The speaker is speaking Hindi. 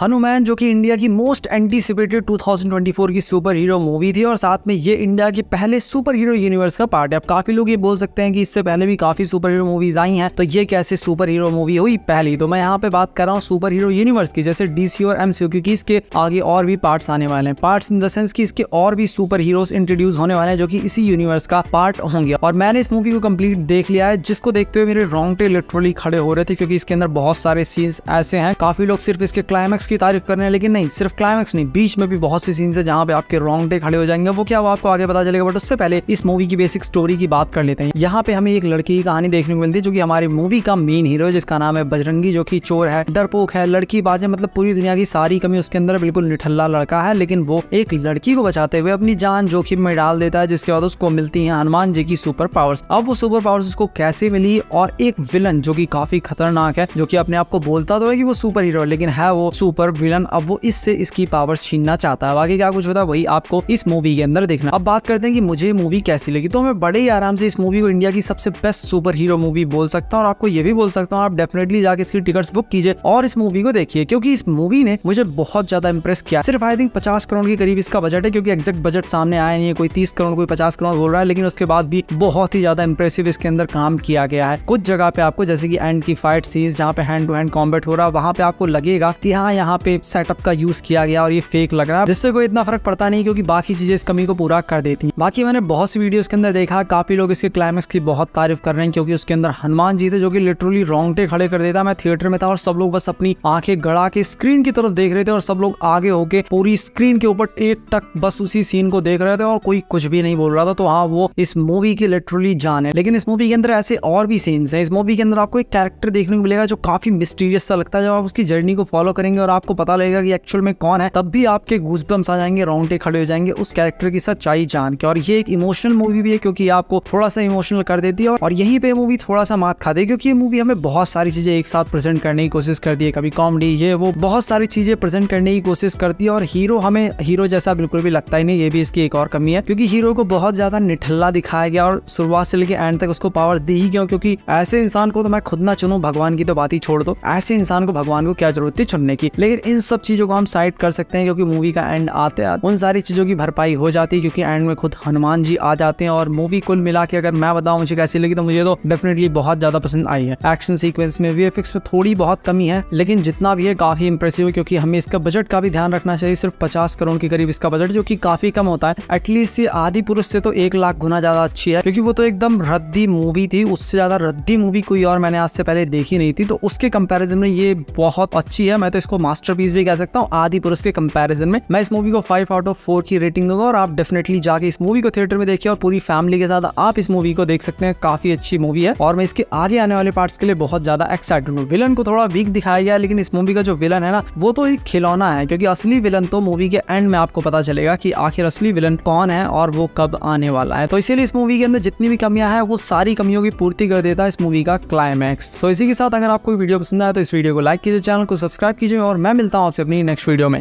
हनुमान जो कि इंडिया की मोस्ट एंटीसिपेटेड 2024 की सुपर हीरो मूवी थी और साथ में ये इंडिया के पहले सुपर हीरो यूनिवर्स का पार्ट है अब काफी लोग ये बोल सकते हैं कि इससे पहले भी काफी सुपर हीरो मूवीज आई हैं तो ये कैसे सुपर हीरो मूवी हुई पहली तो मैं यहाँ पे बात कर रहा हूँ सुपर हीरो यूनिवर्स की जैसे डीसी और एम क्योंकि इसके आगे और भी पार्ट आने वाले हैं पार्ट इन द सेंस की इसके और भी सुपर हीरो इंट्रोड्यूस होने वाले हैं जो की इसी यूनिवर्स का पार्ट होंगे और मैंने इस मूवी को कम्प्लीट देख लिया है जिसको देखते हुए मेरे टे लिटरली खड़े हो रहे थे क्योंकि इसके अंदर बहुत सारे सीन्स ऐसे हैं काफी लोग सिर्फ इसके क्लाइमैक्स की तारीफ कर रहे हैं लेकिन नहीं सिर्फ क्लाइमैक्स नहीं बीच में भी बहुत सी सीन्स है जहाँ पे आपके रॉन्ग डे खड़े हो जाएंगे वो क्या वो आपको आगे पता चलेगा बट उससे पहले इस मूवी की बेसिक स्टोरी की बात कर लेते हैं यहाँ पे हमें एक लड़की की कहानी देखने को मिलती है जो की हमारी मूवी का मेन हीरो जिसका नाम है बजरंगी जो की चोर है डरपोक है लड़की बाज है मतलब पूरी दुनिया की सारी कमी उसके अंदर बिल्कुल निठल्ला लड़का है लेकिन वो एक लड़की को बचाते हुए अपनी जान जोखिम में डाल देता है जिसके बाद उसको मिलती है हनुमान जी की सुपर पावर्स अब वो सुपर पावर्स उसको कैसे मिली और एक विलन जो की काफी खतरनाक है जो की अपने आप को बोलता तो है कि वो सुपर हीरो लेकिन है वो सुपर सुपर विलन अब वो इससे इसकी पावर छीनना चाहता है बाकी क्या कुछ होता है वही आपको इस मूवी के अंदर देखना अब बात करते हैं कि मुझे मूवी कैसी लगी तो मैं बड़े ही आराम से इस मूवी को इंडिया की सबसे बेस्ट सुपर हीरो मूवी बोल सकता हूँ और आपको ये भी बोल सकता हूँ आप डेफिनेटली जाकर इसकी टिकट बुक कीजिए और इस मूवी को देखिए क्योंकि इस मूवी ने मुझे बहुत ज्यादा इंप्रेस किया सिर्फ आई थिंक पचास करोड़ के करीब इसका बजट है क्योंकि एक्जेक्ट बजट सामने आया नहीं है कोई तीस करोड़ कोई पचास करोड़ बोल रहा है लेकिन उसके बाद भी बहुत ही ज्यादा इंप्रेसिव इसके अंदर काम किया गया है कुछ जगह पे आपको जैसे कि एंड की फाइट सीन जहाँ पे हैंड टू हैंड कॉम्बेट हो रहा है वहाँ पे आपको लगेगा कि हाँ यहाँ पे सेटअप का यूज किया गया और ये फेक लग रहा है जिससे कोई इतना फर्क पड़ता नहीं क्योंकि बाकी चीजें इस कमी को पूरा कर देती बाकी मैंने बहुत सी वीडियो के अंदर देखा काफी लोग इसके क्लाइमेक्स की बहुत तारीफ कर रहे हैं क्योंकि उसके अंदर हनुमान जी थे जो कि लिटरली रोंगटे खड़े कर देता मैं थिएटर में था और सब लोग बस अपनी आंखें गड़ा के स्क्रीन की तरफ देख रहे थे और सब लोग आगे होके पूरी स्क्रीन के ऊपर एक टक बस उसी सीन को देख रहे थे और कोई कुछ भी नहीं बोल रहा था तो हाँ वो इस मूवी की लिटरली जान है लेकिन इस मूवी के अंदर ऐसे और भी सीन्स हैं इस मूवी के अंदर आपको एक कैरेक्टर देखने को मिलेगा जो काफी मिस्टीरियस सा लगता है जब आप उसकी जर्नी को फॉलो करेंगे और और आपको पता लगेगा कि एक्चुअल में कौन है तब भी आपके गूजबम्स आ जाएंगे रोंगटे खड़े हो जाएंगे उस कैरेक्टर की सच्चाई जान के और ये एक इमोशनल मूवी भी है क्योंकि आपको थोड़ा सा इमोशनल कर देती है और यहीं पे मूवी थोड़ा सा मात खा दे क्योंकि ये मूवी हमें बहुत सारी चीजें एक साथ प्रेजेंट करने की कोशिश करती है कभी कॉमेडी ये वो बहुत सारी चीजें प्रेजेंट करने की कोशिश करती है और हीरो हमें हीरो जैसा बिल्कुल भी लगता ही नहीं ये भी इसकी एक और कमी है क्योंकि हीरो को बहुत ज्यादा निठल्ला दिखाया गया और शुरुआत से लेकर एंड तक उसको पावर दी ही क्यों क्योंकि ऐसे इंसान को तो मैं खुद ना चुनू भगवान की तो बात ही छोड़ दो ऐसे इंसान को भगवान को क्या जरूरत थी चुनने की लेकिन इन सब चीज़ों को हम साइड कर सकते हैं क्योंकि मूवी का एंड आते आते उन सारी चीज़ों की भरपाई हो जाती है क्योंकि एंड में खुद हनुमान जी आ जाते हैं और मूवी कुल मिला के अगर मैं बताऊँ मुझे कैसी लगी तो मुझे तो डेफिनेटली बहुत ज़्यादा पसंद आई है एक्शन सीक्वेंस में वी में थोड़ी बहुत कमी है लेकिन जितना भी है काफ़ी इंप्रेसिव है क्योंकि हमें इसका बजट का भी ध्यान रखना चाहिए सिर्फ पचास करोड़ के करीब इसका बजट जो की काफ़ी कम होता है एटलीस्ट ये आदि पुरुष से तो एक लाख गुना ज़्यादा अच्छी है क्योंकि वो तो एकदम रद्दी मूवी थी उससे ज़्यादा रद्दी मूवी कोई और मैंने आज से पहले देखी नहीं थी तो उसके कंपेरिजन में ये बहुत अच्छी है मैं तो इसको मास्टरपीस भी कह सकता हूँ आदि पुरुष के कंपैरिजन में मैं इस मूवी को फाइव आउट ऑफ फोर की रेटिंग दूंगा और आप डेफिनेटली जाके इस मूवी को थिएटर में देखिए और पूरी फैमिली के साथ आप इस मूवी को देख सकते हैं काफी अच्छी मूवी है और मैं इसके आगे आने वाले पार्ट के लिए बहुत ज्यादा एक्साइटेड हूँ विलन को थोड़ा वीक दिखाया गया लेकिन इस मूवी का जो विलन है ना वो तो एक खिलौना है क्योंकि असली विलन तो मूवी के एंड में आपको पता चलेगा की आखिर असली विलन कौन है और वो कब आने वाला है तो इसीलिए इस मूवी के अंदर जितनी भी कमियां हैं वो सारी कमियों की पूर्ति कर देता है इस मूवी का क्लाइमैक्स तो इसी के साथ अगर आपको वीडियो पसंद आया तो इस वीडियो को लाइक कीजिए चैनल को सब्सक्राइब कीजिए और और मैं मिलता हूँ आपसे अपनी नेक्स्ट वीडियो में